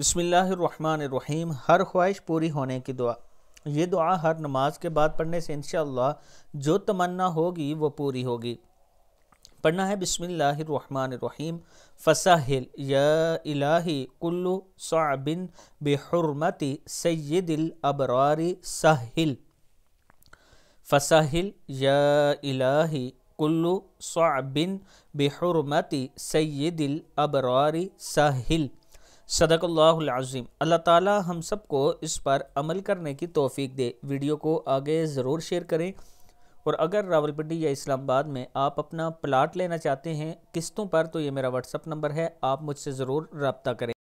बसमीम हर ख्वाहिश पूरी होने की दुआ ये दुआ हर नमाज के बाद पढ़ने से इनशा जो तमन्ना होगी वो पूरी होगी पढ़ना है बसमीम फ़साहिल या इलाही कुल्लु साबिन बेहरमति सैदिल अबरारी साहिल फ़साहिल या इलाही कुल्लु साबिन बेहरमति सैदिल अबरारी साहिल सदकल्लाज़ीम अल्लाह ताला हम सबको इस पर अमल करने की तोफ़ी दे वीडियो को आगे ज़रूर शेयर करें और अगर रावलपिंडी या इस्लामाबाद में आप अपना प्लाट लेना चाहते हैं किस्तों पर तो ये मेरा व्हाट्सअप नंबर है आप मुझसे ज़रूर रबता करें